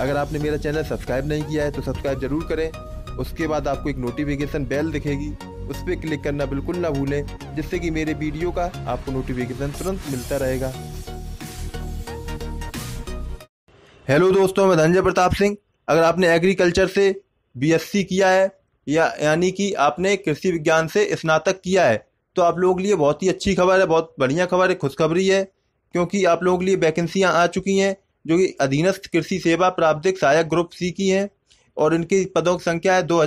अगर आपने मेरा चैनल सब्सक्राइब नहीं किया है तो सब्सक्राइब जरूर करें उसके बाद आपको एक नोटिफिकेशन बेल दिखेगी उस पर क्लिक करना बिल्कुल ना भूलें जिससे कि मेरे वीडियो का आपको नोटिफिकेशन तुरंत मिलता रहेगा हेलो दोस्तों मैं धनजय प्रताप सिंह अगर आपने एग्रीकल्चर से बीएससी किया है या यानी कि आपने कृषि विज्ञान से स्नातक किया है तो आप लोगों के लिए बहुत ही अच्छी खबर है बहुत बढ़िया खबर है खुशखबरी है क्योंकि आप लोगों के लिए वैकेंसियाँ आ चुकी हैं जो कि अधीनस्थ कृषि सेवा प्राप्तिक सहायक ग्रुप सी की हैं और इनकी पदों की संख्या है दो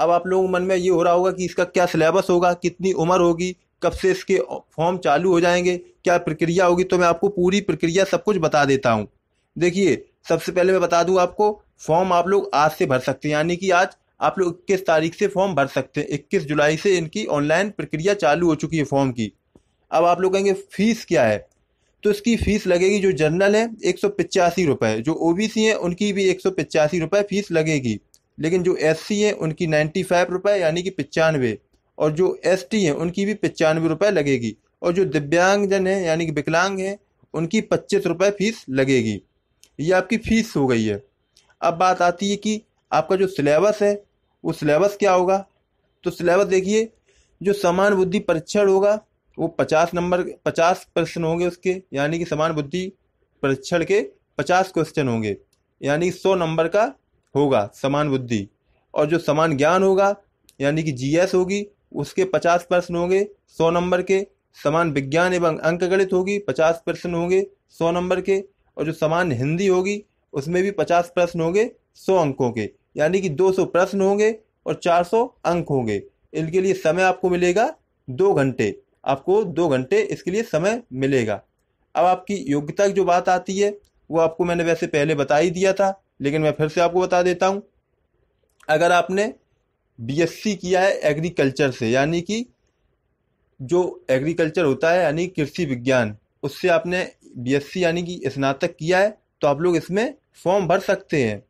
अब आप लोगों मन में ये हो रहा होगा कि इसका क्या सिलेबस होगा कितनी उम्र होगी कब से इसके फॉर्म चालू हो जाएंगे क्या प्रक्रिया होगी तो मैं आपको पूरी प्रक्रिया सब कुछ बता देता हूँ देखिए सबसे पहले मैं बता दूँ आपको फॉर्म आप लोग आज से भर सकते हैं यानी कि आज आप लोग इक्कीस तारीख से फॉर्म भर सकते हैं इक्कीस जुलाई से इनकी ऑनलाइन प्रक्रिया चालू हो चुकी है फॉर्म की अब आप लोग कहेंगे फीस क्या है तो इसकी फ़ीस लगेगी जो जनरल है एक सौ पचासी रुपये जो ओ बी सी हैं उनकी भी एक सौ पचासी रुपये फ़ीस लगेगी लेकिन जो एस सी हैं उनकी नाइन्टी फाइव रुपये यानी कि पचानवे और जो एस टी हैं उनकी भी पचानवे रुपये लगेगी और जो दिव्यांगजन हैं यानी कि विकलांग हैं उनकी पच्चीस रुपये फ़ीस लगेगी ये आपकी फ़ीस हो गई है अब बात आती है कि आपका जो सिलेबस है वो सिलेबस क्या होगा तो सिलेबस देखिए जो समान बुद्धि परीक्षण होगा वो पचास नंबर पचास प्रश्न होंगे उसके यानी कि समान बुद्धि परीक्षण के पचास क्वेश्चन होंगे यानी कि सौ नंबर का होगा समान बुद्धि और जो समान ज्ञान होगा यानी कि जीएस होगी उसके पचास प्रश्न होंगे सौ नंबर के समान विज्ञान एवं अंकगणित होगी पचास प्रश्न होंगे सौ नंबर के और जो समान हिंदी होगी उसमें भी पचास प्रश्न होंगे सौ अंकों के यानी कि दो सौ प्रश्न होंगे और चार सौ अंक होंगे इनके लिए समय आपको मिलेगा दो घंटे आपको दो घंटे इसके लिए समय मिलेगा अब आपकी योग्यता की जो बात आती है वो आपको मैंने वैसे पहले बता ही दिया था लेकिन मैं फिर से आपको बता देता हूँ अगर आपने बीएससी किया है एग्रीकल्चर से यानी कि जो एग्रीकल्चर होता है यानी कृषि विज्ञान उससे आपने बीएससी यानी कि स्नातक किया है तो आप लोग इसमें फॉर्म भर सकते हैं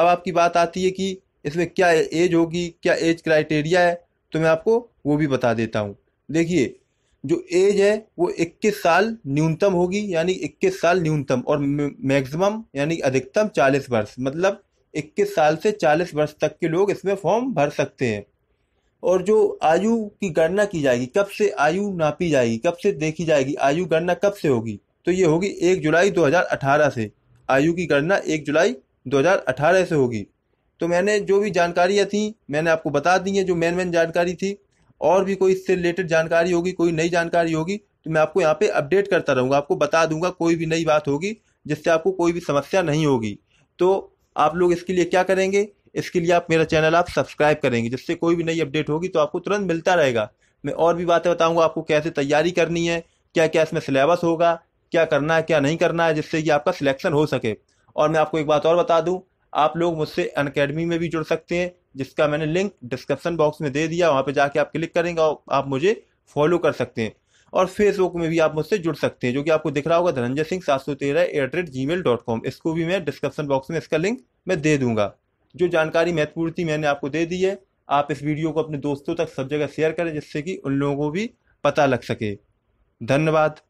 अब आपकी बात आती है कि इसमें क्या एज होगी क्या एज क्राइटेरिया है तो मैं आपको वो भी बता देता हूँ देखिए जो एज है वो 21 साल न्यूनतम होगी यानी 21 साल न्यूनतम और मैक्सिमम यानी अधिकतम 40 वर्ष मतलब 21 साल से 40 वर्ष तक के लोग इसमें फॉर्म भर सकते हैं और जो आयु की गणना की जाएगी कब से आयु नापी जाएगी कब से देखी जाएगी आयु गणना कब से होगी तो ये होगी एक जुलाई 2018 से आयु की गणना एक जुलाई 2018 से होगी तो मैंने जो भी जानकारियाँ थी मैंने आपको बता दी हैं जो मेन मेन जानकारी थी और भी कोई इससे रिलेटेड जानकारी होगी कोई नई जानकारी होगी तो मैं आपको यहाँ पे अपडेट करता रहूँगा आपको बता दूंगा कोई भी नई बात होगी जिससे आपको कोई भी समस्या नहीं होगी तो आप लोग इसके लिए क्या करेंगे इसके लिए आप मेरा चैनल आप सब्सक्राइब करेंगे जिससे कोई भी नई अपडेट होगी तो आपको तुरंत मिलता रहेगा मैं और भी बातें बताऊँगा आपको कैसे तैयारी करनी है क्या क्या इसमें सिलेबस होगा क्या करना है क्या नहीं करना है जिससे कि आपका सिलेक्शन हो सके और मैं आपको एक बात और बता दूँ आप लोग मुझसे अनकेडमी में भी जुड़ सकते हैं जिसका मैंने लिंक डिस्क्रिप्शन बॉक्स में दे दिया वहाँ पर जाके आप क्लिक करेंगे और आप मुझे फॉलो कर सकते हैं और फेसबुक में भी आप मुझसे जुड़ सकते हैं जो कि आपको दिख रहा होगा धनंजय सिंह सात सौ तेरह at rate Gmail dot com इसको भी मैं डिस्क्रिप्शन बॉक्स में इसका लिंक मैं दे दूंगा जो जानकारी महत्वपूर्ण थी मैंने आपको दे दी है आप इस वीडियो को अपने दोस्तों तक सब जगह शेयर करें जिससे कि उन लोगों को भी पता लग सके धन्यवाद